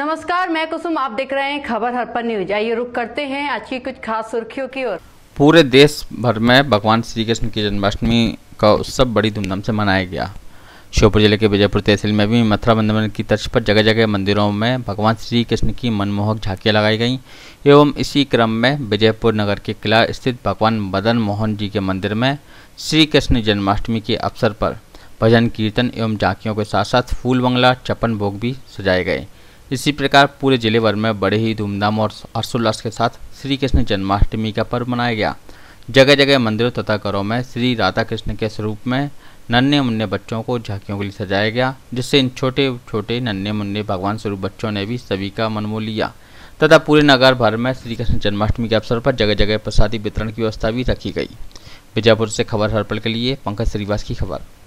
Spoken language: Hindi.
नमस्कार मैं कुसुम आप देख रहे हैं खबर हर पर न्यूज आइए रुक करते हैं आज की कुछ खास सुर्खियों की ओर पूरे देश भर में भगवान श्री कृष्ण की जन्माष्टमी का उत्सव बड़ी धूमधाम से मनाया गया श्योपुर जिले के विजयपुर तहसील में भी मथुरा वृंदावन की तर्ज पर जगह जगह मंदिरों में भगवान श्री कृष्ण की मनमोहक झांकियाँ लगाई गईं एवं इसी क्रम में विजयपुर नगर के किला स्थित भगवान मदन मोहन जी के मंदिर में श्री कृष्ण जन्माष्टमी के अवसर पर भजन कीर्तन एवं झांकियों के साथ साथ फूल बंगला चपन भोग भी सजाए गए इसी प्रकार पूरे जिले भर में बड़े ही धूमधाम और हर्षोल्लास के साथ श्री कृष्ण जन्माष्टमी का पर्व मनाया गया जगह जगह मंदिरों तथा घरों में श्री राधा कृष्ण के स्वरूप में नन्हे मुन्ने बच्चों को झांकियों के लिए सजाया गया जिससे इन छोटे छोटे नन्हे मुन्ने भगवान स्वरूप बच्चों ने भी सभी का मन मोह लिया तथा पूरे नगर भर में श्री कृष्ण जन्माष्टमी के अवसर पर जगह जगह प्रसादी वितरण की व्यवस्था भी रखी गई बीजापुर से खबर हरपल के लिए पंकज श्रीवास की खबर